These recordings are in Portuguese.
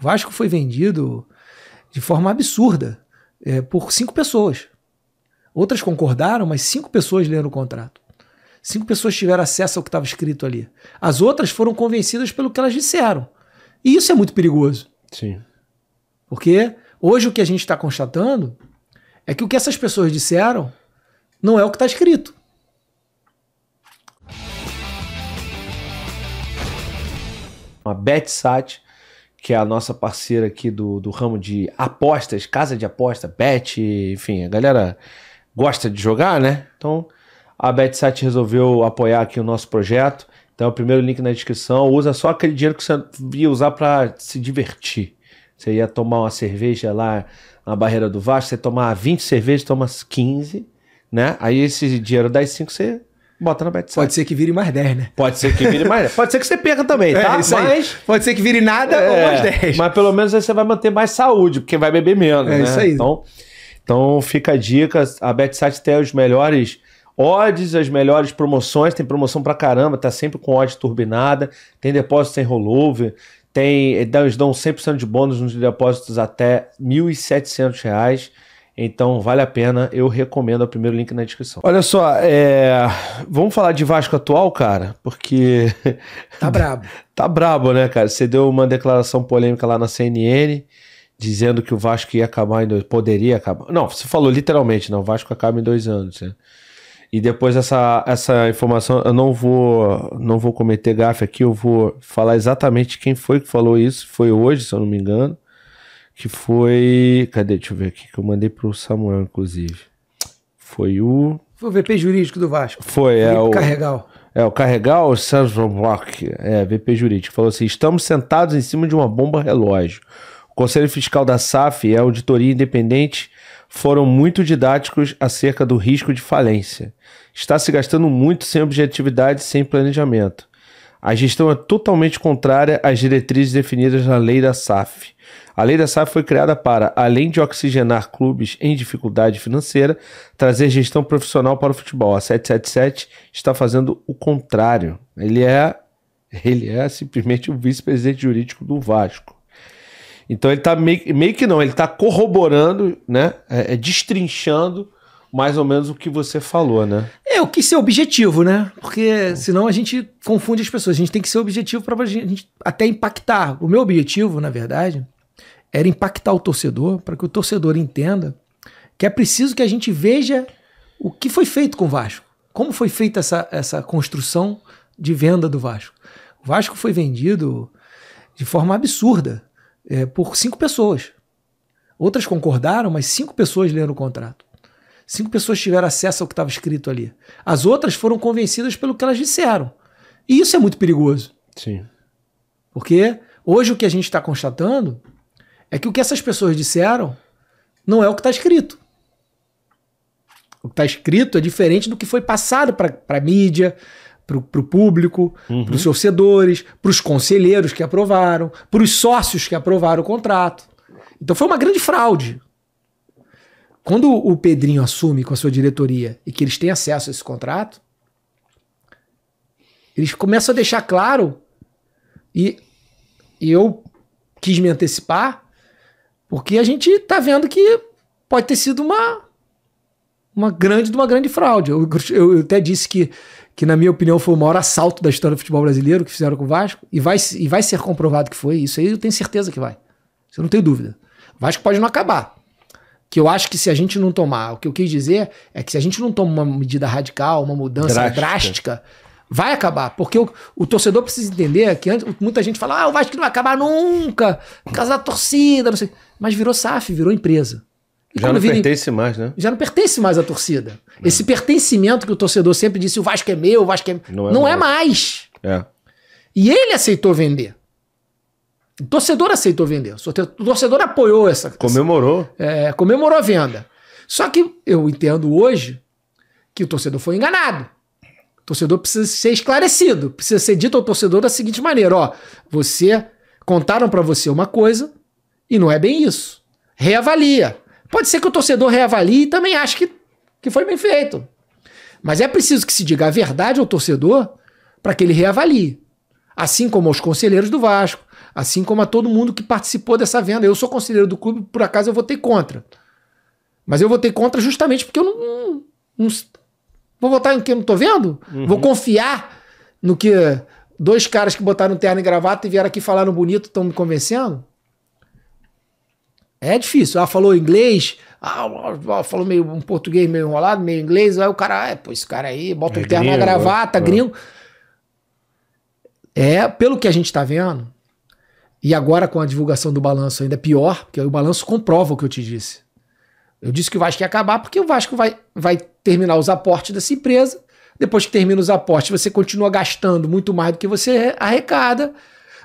O Vasco foi vendido de forma absurda é, por cinco pessoas. Outras concordaram, mas cinco pessoas leram o contrato. Cinco pessoas tiveram acesso ao que estava escrito ali. As outras foram convencidas pelo que elas disseram. E isso é muito perigoso. Sim. Porque hoje o que a gente está constatando é que o que essas pessoas disseram não é o que está escrito. A BetSat que é a nossa parceira aqui do, do ramo de apostas, casa de aposta, bet, enfim, a galera gosta de jogar, né? Então a bet Bet7 resolveu apoiar aqui o nosso projeto. Então, é o primeiro link na descrição. Usa só aquele dinheiro que você ia usar para se divertir. Você ia tomar uma cerveja lá na Barreira do Vasco, você tomar 20 cervejas, toma 15, né? Aí esse dinheiro das 5 você Bota na BetSide. Pode ser que vire mais 10, né? Pode ser que vire mais 10. Pode ser que você perca também, é, tá? É, isso mas... Aí. Pode ser que vire nada é, ou mais 10. Mas pelo menos aí você vai manter mais saúde, porque vai beber menos, é, né? isso aí. Então, então fica a dica. A BetSide tem os melhores odds, as melhores promoções. Tem promoção pra caramba, tá sempre com odds turbinada. Tem depósito sem rollover. Tem, eles dão 100% de bônus nos depósitos até R$ 1.700. Então vale a pena, eu recomendo é o primeiro link na descrição. Olha só, é... vamos falar de Vasco atual, cara, porque. Tá brabo. tá brabo, né, cara? Você deu uma declaração polêmica lá na CNN dizendo que o Vasco ia acabar em dois, poderia acabar. Não, você falou literalmente, não, o Vasco acaba em dois anos, né? E depois essa, essa informação, eu não vou não vou cometer gafe aqui, eu vou falar exatamente quem foi que falou isso, foi hoje, se eu não me engano. Que foi. Cadê? Deixa eu ver aqui que eu mandei pro Samuel, inclusive. Foi o. Foi o VP jurídico do Vasco. Foi, é o. Carregal. É, o Carregal, o Sérgio Block, é, VP jurídico, falou assim: estamos sentados em cima de uma bomba relógio. O Conselho Fiscal da SAF e a auditoria independente foram muito didáticos acerca do risco de falência. Está se gastando muito sem objetividade, sem planejamento. A gestão é totalmente contrária às diretrizes definidas na lei da SAF. A lei da SAF foi criada para, além de oxigenar clubes em dificuldade financeira, trazer gestão profissional para o futebol. A 777 está fazendo o contrário. Ele é, ele é simplesmente o vice-presidente jurídico do Vasco. Então ele está meio, meio, que não, ele está corroborando, né, é, é, destrinchando mais ou menos o que você falou, né? É, o que ser objetivo, né? Porque senão a gente confunde as pessoas. A gente tem que ser objetivo para a gente até impactar. O meu objetivo, na verdade, era impactar o torcedor para que o torcedor entenda que é preciso que a gente veja o que foi feito com o Vasco. Como foi feita essa, essa construção de venda do Vasco? O Vasco foi vendido de forma absurda é, por cinco pessoas. Outras concordaram, mas cinco pessoas leram o contrato. Cinco pessoas tiveram acesso ao que estava escrito ali. As outras foram convencidas pelo que elas disseram. E isso é muito perigoso. Sim. Porque hoje o que a gente está constatando é que o que essas pessoas disseram não é o que está escrito. O que está escrito é diferente do que foi passado para a mídia, para o público, uhum. para os torcedores, para os conselheiros que aprovaram, para os sócios que aprovaram o contrato. Então foi uma grande fraude. Quando o Pedrinho assume com a sua diretoria e que eles têm acesso a esse contrato, eles começam a deixar claro, e, e eu quis me antecipar, porque a gente está vendo que pode ter sido uma, uma grande uma grande fraude. Eu, eu, eu, até disse que, que, na minha opinião, foi o maior assalto da história do futebol brasileiro que fizeram com o Vasco, e vai, e vai ser comprovado que foi. Isso aí eu tenho certeza que vai. eu não tenho dúvida. O Vasco pode não acabar que eu acho que se a gente não tomar, o que eu quis dizer é que se a gente não toma uma medida radical, uma mudança drástica, drástica vai acabar. Porque o, o, torcedor precisa entender que antes, muita gente fala, ah, o Vasco não vai acabar nunca, por causa da torcida, não sei. Mas virou SAF, virou empresa. E já não vira, pertence mais, né? Já não pertence mais à torcida. Não. É. Esse pertencimento que o torcedor sempre disse, o Vasco é meu, o Vasco é não é, não é mais. É. E ele aceitou vender. O torcedor aceitou vender. O torcedor apoiou essa. Comemorou. Essa, é, comemorou a venda. Só que eu entendo hoje que o torcedor foi enganado. O torcedor precisa ser esclarecido. Precisa ser dito ao torcedor da seguinte maneira: ó, você contaram para você uma coisa e não é bem isso. Reavalia. Pode ser que o torcedor reavalie e também ache que, que foi bem feito. Mas é preciso que se diga a verdade ao torcedor para que ele reavalie. Assim como aos conselheiros do Vasco, Assim como a todo mundo que participou dessa venda. Eu sou conselheiro do clube, por acaso eu votei contra. Mas eu votei contra justamente porque eu não. não, não vou votar em quem não estou vendo? Uhum. Vou confiar no que dois caras que botaram terno e gravata e vieram aqui falaram bonito estão me convencendo? É difícil. Ah, falou inglês. Ah, falou meio um português meio enrolado, meio inglês. Aí o cara, ah, é, pô, esse cara aí, bota é e terno na gravata, é. gringo. É, pelo que a gente está vendo, e agora com a divulgação do balanço ainda é pior, porque o balanço comprova o que eu te disse. Eu disse que o Vasco ia acabar porque o Vasco vai, vai terminar os aportes dessa empresa. Depois que termina os aportes, você continua gastando muito mais do que você arrecada.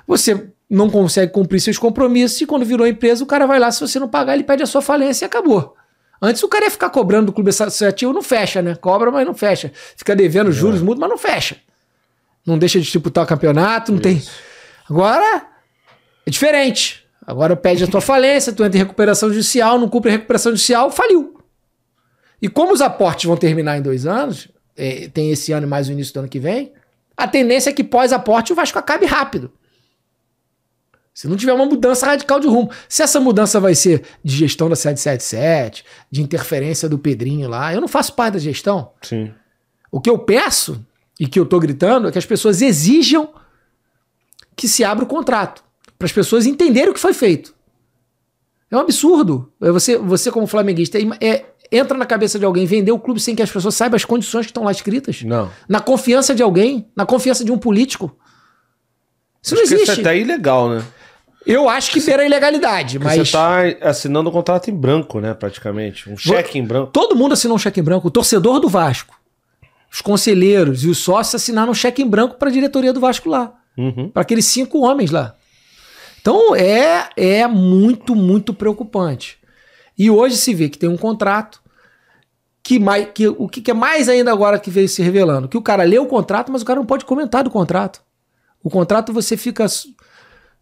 Você não consegue cumprir seus compromissos e quando virou empresa, o cara vai lá, se você não pagar, ele pede a sua falência e acabou. Antes o cara ia ficar cobrando do clube associativo, não fecha, né? Cobra, mas não fecha. Fica devendo é. juros, é. mas não fecha. Não deixa de disputar o campeonato, não Isso. tem... Agora é diferente. Agora pede a tua falência, tu entra em recuperação judicial, não cumpre recuperação judicial, faliu. E como os aportes vão terminar em dois anos, é, tem esse ano e mais o início do ano que vem, a tendência é que pós-aporte o Vasco acabe rápido. Se não tiver uma mudança radical de rumo. Se essa mudança vai ser de gestão da 777, de interferência do Pedrinho lá, eu não faço parte da gestão. Sim. O que eu peço e que eu tô gritando é que as pessoas exijam que se abra o contrato para as pessoas entenderem o que foi feito. É um absurdo. É, você, você como flamenguista, é, é, entra na cabeça de alguém vender o clube sem que as pessoas saibam as condições que estão lá escritas. Não. Na confiança de alguém, na confiança de um político. Isso acho não existe. Isso é até ilegal, né? Eu acho que beira ilegalidade, mas. Você está assinando um contrato em branco, né? Praticamente. Um cheque em branco. Todo mundo assinou um cheque em branco. O torcedor do Vasco, os conselheiros e os sócios assinaram um cheque em branco para a diretoria do Vasco lá. Uhum. Para aqueles cinco homens lá. Então é, é muito, muito preocupante. E hoje se vê que tem um contrato que, mais, que o que é mais ainda agora que veio se revelando? Que o cara lê o contrato, mas o cara não pode comentar do contrato. O contrato você fica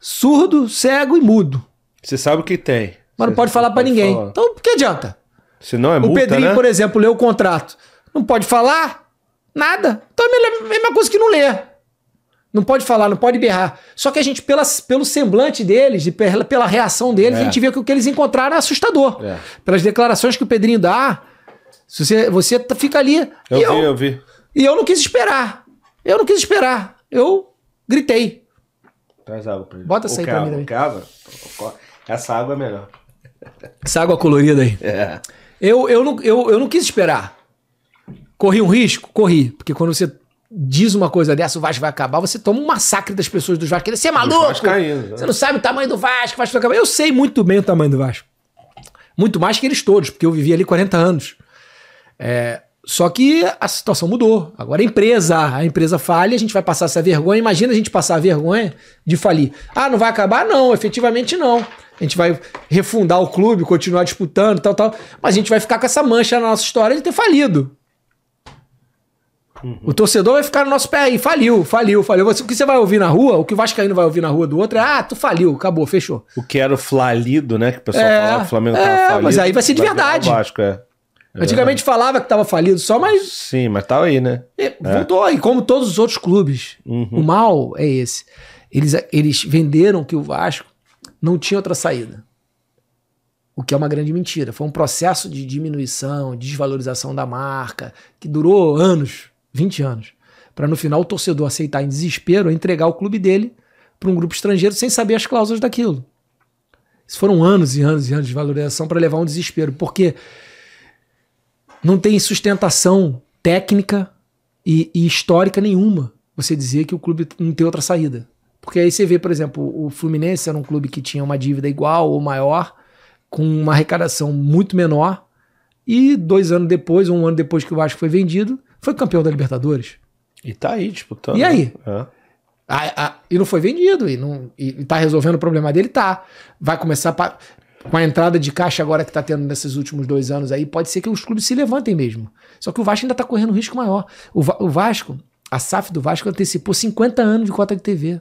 surdo, cego e mudo. Você sabe o que tem. Mas não pode falar para ninguém. Falar. Então, por que adianta? Se não é multa, O Pedrinho, né? por exemplo, leu o contrato. Não pode falar nada. Então é a mesma coisa que não ler. Não pode falar, não pode berrar. Só que a gente, pelas, pelo semblante deles e pela, pela reação deles, é. a gente vê que o que eles encontraram é assustador. É. Pelas declarações que o Pedrinho dá, você, você tá, fica ali. Eu vi, eu, eu vi. E eu não quis esperar. Eu não quis esperar. Eu gritei. Traz água pra ele. Bota essa aí pra mim Cava, essa água é melhor. Essa água colorida aí. É. Eu, eu, não, eu, eu não quis esperar. Corri um risco? Corri. Porque quando você diz uma coisa dessa, o Vasco vai acabar, você toma um massacre das pessoas do Vasco. Você é maluco? Caindo, né? Você não sabe o tamanho do Vasco, Vasco vai acabar. Eu sei muito bem o tamanho do Vasco. Muito mais que eles todos, porque eu vivi ali 40 anos. É, só que a situação mudou. Agora a empresa, a empresa falha, a gente vai passar essa vergonha. Imagina a gente passar a vergonha de falir. Ah, não vai acabar? Não, efetivamente não. A gente vai refundar o clube, continuar disputando, tal, tal. Mas a gente vai ficar com essa mancha na nossa história de ter falido. Uhum. O torcedor vai ficar no nosso pé aí, faliu, faliu, faliu. Você, o que você vai ouvir na rua, o que o Vascaíno vai ouvir na rua do outro é, ah, tu faliu, acabou, fechou. O que era o flalido, né? Que o pessoal é, falava que o Flamengo é, tava falido. Mas aí vai ser de verdade. Vasco, é. É Antigamente falava que estava falido só, mas. Sim, mas tá aí, né? É. Voltou aí, como todos os outros clubes. Uhum. O mal é esse. Eles, eles venderam que o Vasco não tinha outra saída. O que é uma grande mentira. Foi um processo de diminuição, desvalorização da marca, que durou anos. 20 anos. Para no final o torcedor aceitar em desespero entregar o clube dele para um grupo estrangeiro sem saber as cláusulas daquilo. Isso foram anos e anos e anos de valorização para levar um desespero, porque não tem sustentação técnica e, e histórica nenhuma você dizer que o clube não tem outra saída. Porque aí você vê, por exemplo, o Fluminense era um clube que tinha uma dívida igual ou maior, com uma arrecadação muito menor, e dois anos depois, um ano depois que o Vasco foi vendido, foi campeão da Libertadores. E tá aí disputando. Tá, e né? aí? É. A, a, e não foi vendido, e, não, e, e tá resolvendo o problema dele, tá. Vai começar pra, com a entrada de caixa agora que tá tendo nesses últimos dois anos aí, pode ser que os clubes se levantem mesmo. Só que o Vasco ainda tá correndo um risco maior. O, o Vasco, a SAF do Vasco antecipou 50 anos de cota de TV.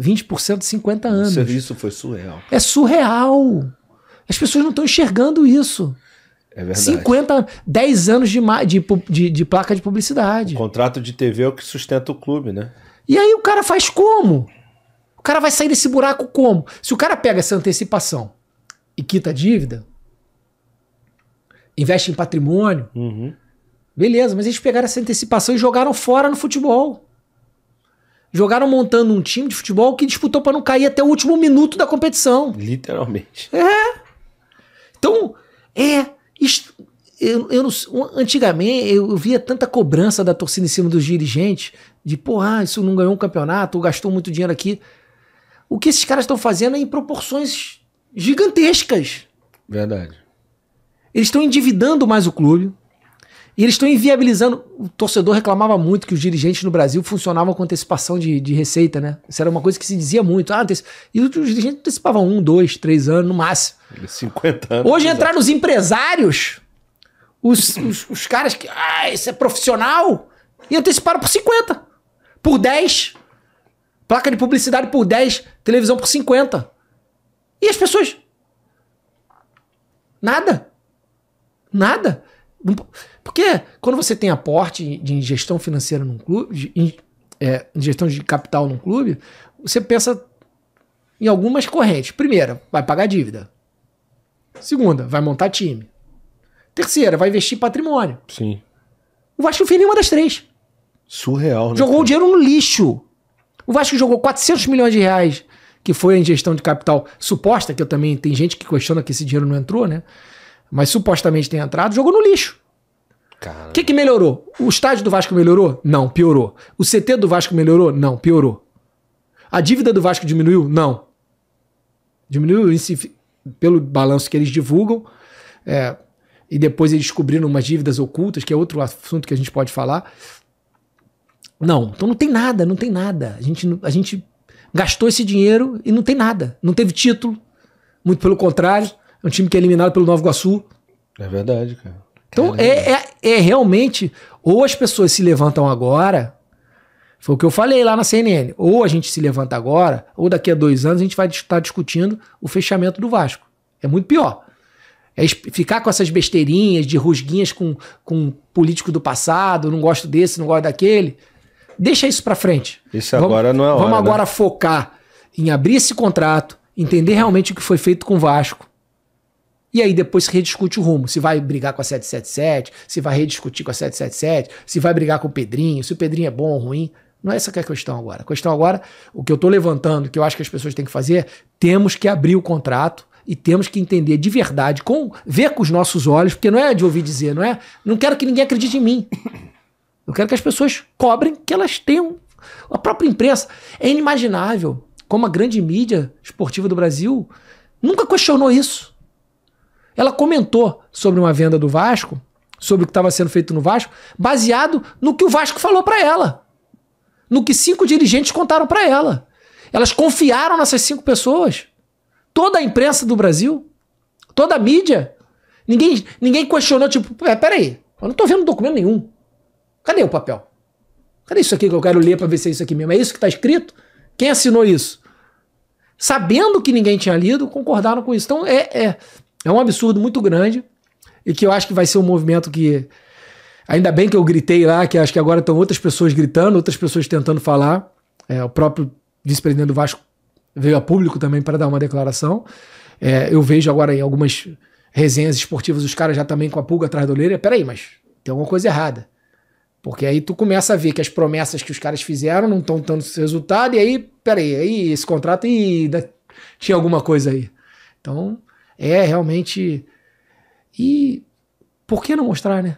20% de 50 anos. Isso foi surreal. É surreal. As pessoas não estão enxergando isso. É verdade. 50 anos, 10 anos de, de, de, de placa de publicidade. O contrato de TV é o que sustenta o clube, né? E aí o cara faz como? O cara vai sair desse buraco como? Se o cara pega essa antecipação e quita a dívida, investe em patrimônio, uhum. beleza, mas eles pegaram essa antecipação e jogaram fora no futebol. Jogaram montando um time de futebol que disputou para não cair até o último minuto da competição. Literalmente. É. Então, é eu, eu não, antigamente eu via tanta cobrança da torcida em cima dos dirigentes, de porra, ah, isso não ganhou um campeonato, gastou muito dinheiro aqui. O que esses caras estão fazendo é em proporções gigantescas. Verdade. Eles estão endividando mais o clube. E eles estão inviabilizando. O torcedor reclamava muito que os dirigentes no Brasil funcionavam com antecipação de, de receita, né? Isso era uma coisa que se dizia muito. Ah, E os dirigentes antecipavam um, dois, três anos no máximo. 50 anos. Hoje entrar nos empresários, os, os, os, caras que. Ah, isso é profissional! E anteciparam por 50, por 10. Placa de publicidade por 10, televisão por 50. E as pessoas? Nada. Nada. Não... Porque quando você tem aporte de gestão financeira num clube, de, é, gestão de capital num clube, você pensa em algumas correntes. Primeira, vai pagar dívida. Segunda, vai montar time. Terceira, vai investir patrimônio. Sim. O Vasco não fez nenhuma das três. Surreal, né? Jogou o dinheiro no lixo. O Vasco jogou 400 milhões de reais, que foi a ingestão de capital suposta, que eu também tem gente que questiona que esse dinheiro não entrou, né? Mas supostamente tem entrado, jogou no lixo. O que, que melhorou? O estádio do Vasco melhorou? Não, piorou. O CT do Vasco melhorou? Não, piorou. A dívida do Vasco diminuiu? Não. Diminuiu pelo balanço que eles divulgam. É, e depois eles descobriram umas dívidas ocultas, que é outro assunto que a gente pode falar. Não, então não tem nada, não tem nada. A gente, a gente gastou esse dinheiro e não tem nada. Não teve título, muito pelo contrário. É um time que é eliminado pelo Novo Iguaçu. É verdade, cara. Então é, é, é, realmente, ou as pessoas se levantam agora, foi o que eu falei lá na CNN, ou a gente se levanta agora, ou daqui a dois anos a gente vai estar tá discutindo o fechamento do Vasco. É muito pior. É ficar com essas besteirinhas de rusguinhas com, com político do passado, não gosto desse, não gosto daquele. Deixa isso para frente. Isso vamos, agora não é hora. Vamos né? agora né? focar em abrir esse contrato, entender realmente o que foi feito com o Vasco, e aí depois se rediscute o rumo. Se vai brigar com a 777, se vai rediscutir com a 777, se vai brigar com o Pedrinho, se o Pedrinho é bom ou ruim. Não é essa que é a questão agora. A questão agora, o que eu estou levantando, que eu acho que as pessoas têm que fazer, temos que abrir o contrato e temos que entender de verdade, com ver com os nossos olhos, porque não é de ouvir dizer, não é? Não quero que ninguém acredite em mim. Eu quero que as pessoas cobrem que elas tenham. A própria imprensa. É inimaginável como a grande mídia esportiva do Brasil nunca questionou isso ela comentou sobre uma venda do Vasco, sobre o que estava sendo feito no Vasco, baseado no que o Vasco falou para ela, no que cinco dirigentes contaram para ela. Elas confiaram nessas cinco pessoas. Toda a imprensa do Brasil, toda a mídia. Ninguém, ninguém questionou, tipo, é, peraí, eu não estou vendo documento nenhum. Cadê o papel? Cadê isso aqui que eu quero ler para ver se é isso aqui mesmo? É isso que está escrito? Quem assinou isso? Sabendo que ninguém tinha lido, concordaram com isso. Então, é, é, é um absurdo muito grande e que eu acho que vai ser um movimento que. Ainda bem que eu gritei lá, que acho que agora estão outras pessoas gritando, outras pessoas tentando falar. É, o próprio vice-presidente do Vasco veio a público também para dar uma declaração. É, eu vejo agora em algumas resenhas esportivas os caras já também com a pulga atrás da orelha. Peraí, mas tem alguma coisa errada. Porque aí tu começa a ver que as promessas que os caras fizeram não estão dando resultado, e aí, peraí, aí esse contrato e tinha alguma coisa aí. Então, é realmente. E por que não mostrar, né?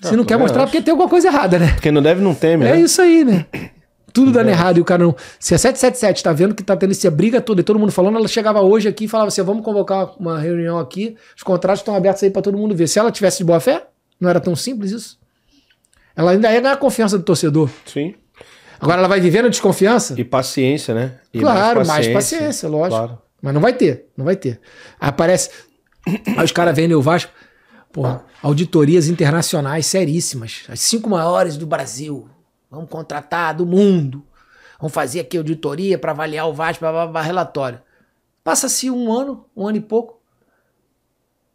Se ah, não quer mostrar, acho. porque tem alguma coisa errada, né? Porque não deve, não teme, é né? É isso aí, né? Tudo dando errado e o cara não. Se a é 777 tá vendo que tá tendo essa briga toda e todo mundo falando, ela chegava hoje aqui e falava assim: vamos convocar uma reunião aqui, os contratos estão abertos aí para todo mundo ver. Se ela tivesse de boa fé, não era tão simples isso. Ela ainda ia ganhar a confiança do torcedor. Sim. Agora ela vai vivendo desconfiança. E paciência, né? E claro, mais paciência, mais paciência lógico. Claro. Mas não vai ter, não vai ter. Aí aparece. Aí os caras vendem o Vasco. Porra, auditorias internacionais seríssimas. As cinco maiores do Brasil. Vamos contratar do mundo. Vamos fazer aqui auditoria para avaliar o Vasco, blá, blá, blá, relatório. Passa-se um ano, um ano e pouco.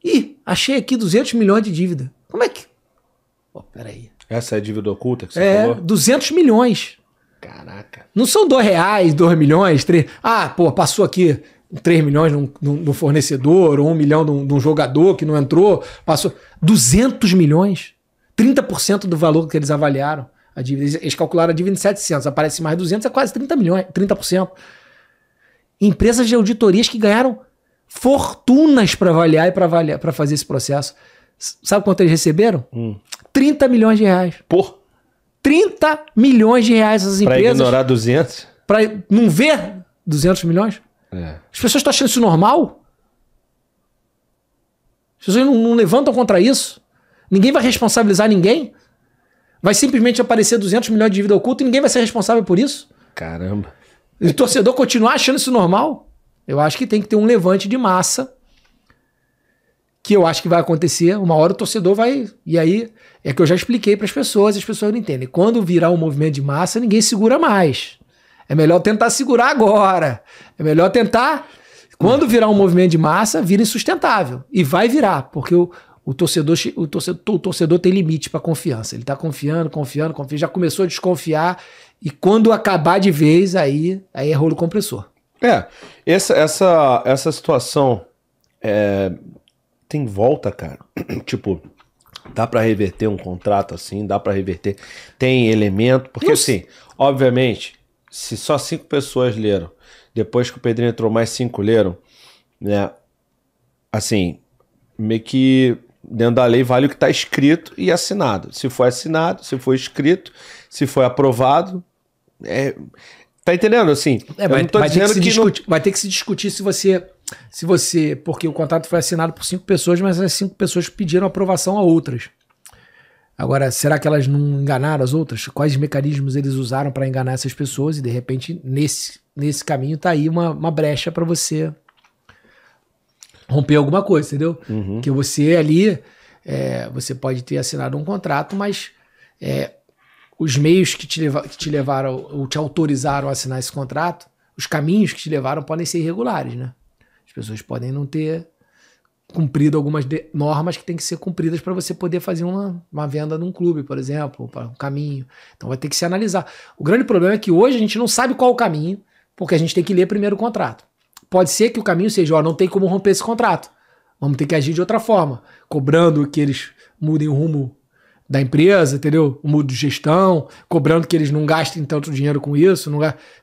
Ih, achei aqui 200 milhões de dívida. Como é que. Pô, peraí. Essa é a dívida oculta que você é, falou? É, 200 milhões. Caraca. Não são dois reais, dois milhões, três. Ah, pô, passou aqui 3 milhões num, fornecedor, ou 1 milhão de um jogador que não entrou, passou 200 milhões, 30% do valor que eles avaliaram. A dívida, eles calcularam a dívida em 700, aparece mais 200, é quase 30 milhões, 30%. Empresas de auditorias que ganharam fortunas para avaliar e para fazer esse processo. Sabe quanto eles receberam? Hum. 30 milhões de reais. Por? 30 milhões de reais essas pra empresas. Para ignorar 200? Para não ver 200 milhões? É. As pessoas estão achando isso normal? As pessoas não, não levantam contra isso? Ninguém vai responsabilizar ninguém? Vai simplesmente aparecer 200 milhões de dívida oculta e ninguém vai ser responsável por isso? Caramba. E o torcedor continuar achando isso normal? Eu acho que tem que ter um levante de massa, que eu acho que vai acontecer. Uma hora o torcedor vai. E aí é que eu já expliquei para as pessoas, as pessoas não entendem. Quando virar um movimento de massa, ninguém segura mais. É melhor tentar segurar agora. É melhor tentar. Quando virar um movimento de massa, vira insustentável. E vai virar, porque o, o torcedor, o torcedor, o torcedor tem limite para confiança. Ele está confiando, confiando, confiando, já começou a desconfiar e quando acabar de vez, aí, aí é rolo compressor. É, essa, essa, essa situação é, tem volta, cara. tipo, dá para reverter um contrato assim, dá para reverter. Tem elemento, porque Isso. assim, obviamente, se só cinco pessoas leram, depois que o Pedrinho entrou, mais cinco leram, né? Assim, meio que dentro da lei vale o que está escrito e assinado. Se foi assinado, se foi escrito, se foi aprovado, é... tá entendendo? Assim, é, vai, vai, ter que, que não... vai ter que se discutir se você se você, porque o contrato foi assinado por cinco pessoas, mas as cinco pessoas pediram aprovação a outras. Agora, será que elas não enganaram as outras? Quais mecanismos eles usaram para enganar essas pessoas? E de repente, nesse, nesse caminho, tá aí uma, uma brecha para você romper alguma coisa, entendeu? Uhum. Que você ali, é, você pode ter assinado um contrato, mas é, os meios que te, leva, que te levaram ou te autorizaram a assinar esse contrato, os caminhos que te levaram podem ser irregulares, né? As pessoas podem não ter cumprido algumas normas que tem que ser cumpridas para você poder fazer uma, uma venda num clube, por exemplo, para um caminho. Então vai ter que se analisar. O grande problema é que hoje a gente não sabe qual o caminho, porque a gente tem que ler primeiro o contrato. Pode ser que o caminho seja, ó, não tem como romper esse contrato. Vamos ter que agir de outra forma, cobrando que eles mudem o rumo da empresa, entendeu? O mudo de gestão, cobrando que eles não gastem tanto dinheiro com isso. Não...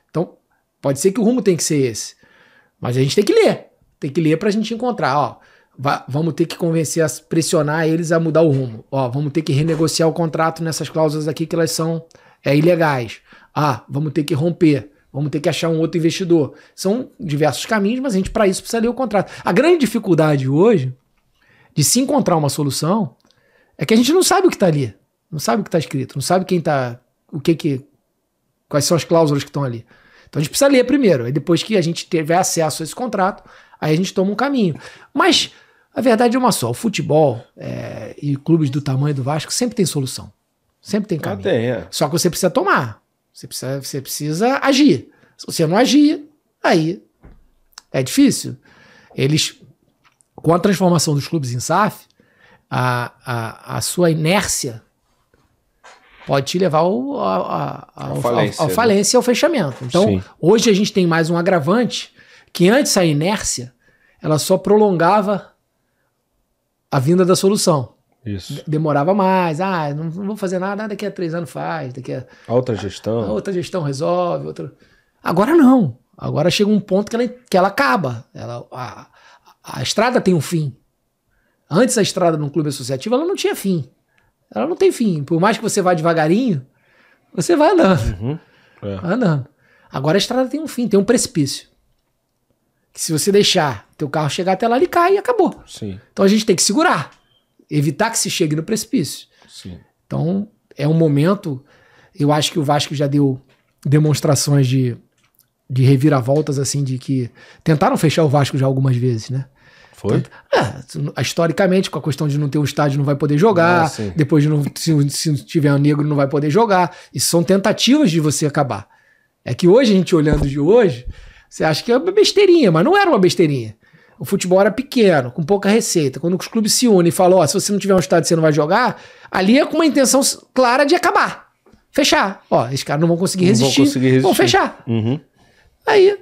Então, pode ser que o rumo tem que ser esse. Mas a gente tem que ler. Tem que ler para a gente encontrar, ó vamos ter que convencer, a pressionar eles a mudar o rumo. Ó, vamos ter que renegociar o contrato nessas cláusulas aqui que elas são é, ilegais. Ah, vamos ter que romper. Vamos ter que achar um outro investidor. São diversos caminhos, mas a gente para isso precisa ler o contrato. A grande dificuldade hoje de se encontrar uma solução é que a gente não sabe o que está ali, não sabe o que está escrito, não sabe quem está, o que que, quais são as cláusulas que estão ali. Então a gente precisa ler primeiro. E depois que a gente tiver acesso a esse contrato, aí a gente toma um caminho. Mas a verdade é uma só: o futebol é, e clubes do tamanho do Vasco sempre tem solução. Sempre tem ah, caminho. é. Só que você precisa tomar. Você precisa, você precisa agir. Se você não agir, aí é difícil. Eles, com a transformação dos clubes em SAF, a, a, a sua inércia pode te levar ao, ao, falência, ao, ao, né? falência ao fechamento. Então, Sim. hoje a gente tem mais um agravante que antes a inércia ela só prolongava a vinda da solução. Isso. Demorava mais. Ah, não, vou fazer nada, ah, daqui a três anos faz, daqui a. a outra gestão. A, a outra gestão resolve. Outra... Agora não. Agora chega um ponto que ela, que ela acaba. Ela, a, a estrada tem um fim. Antes a estrada num clube associativo ela não tinha fim. Ela não tem fim. Por mais que você vá devagarinho, você vai andando. Uhum. É. Andando. Agora a estrada tem um fim, tem um precipício que se você deixar teu carro chegar até lá, ele cai e acabou. Sim. Então a gente tem que segurar, evitar que se chegue no precipício. Sim. Então é um momento, eu acho que o Vasco já deu demonstrações de, de reviravoltas, assim, de que tentaram fechar o Vasco já algumas vezes, né? Foi? Tanto, é, historicamente, com a questão de não ter um estádio, não vai poder jogar. Ah, depois, de não, se, se tiver um negro, não vai poder jogar. Isso são tentativas de você acabar. É que hoje, a gente olhando de hoje, você acha que é uma besteirinha, mas não era uma besteirinha. O futebol era pequeno, com pouca receita. Quando os clubes se unem e falam, ó, oh, se você não tiver um estádio, você não vai jogar, ali é com uma intenção clara de acabar. Fechar. Ó, esses caras não vão conseguir não resistir. Vão conseguir resistir. Vão fechar. Uhum. Aí,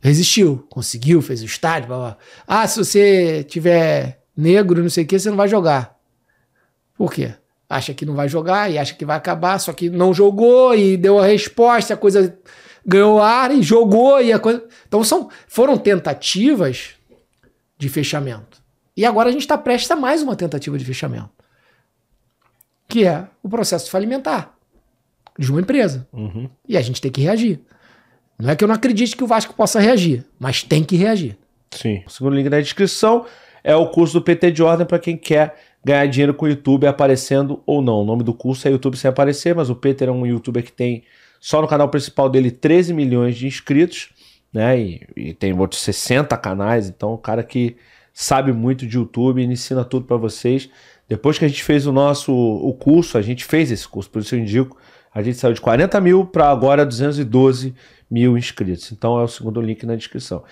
resistiu, conseguiu, fez o estádio. Blá, blá. Ah, se você tiver negro, não sei o que, você não vai jogar. Por quê? Acha que não vai jogar e acha que vai acabar, só que não jogou e deu a resposta, a coisa ganhou ar e jogou e a coisa. Então são, foram tentativas de fechamento. E agora a gente está prestes a mais uma tentativa de fechamento, que é o processo falimentar de uma empresa. Uhum. E a gente tem que reagir. Não é que eu não acredite que o Vasco possa reagir, mas tem que reagir. Sim. O segundo link na descrição é o curso do PT de Ordem para quem quer ganhar dinheiro com o YouTube aparecendo ou não. O nome do curso é YouTube sem aparecer, mas o Peter é um youtuber que tem só no canal principal dele, 13 milhões de inscritos, né? E, e tem outros 60 canais, então o cara que sabe muito de YouTube, ensina tudo para vocês. Depois que a gente fez o nosso o curso, a gente fez esse curso, por isso eu indico, a gente saiu de 40 mil para agora 212 mil inscritos. Então é o segundo link na descrição.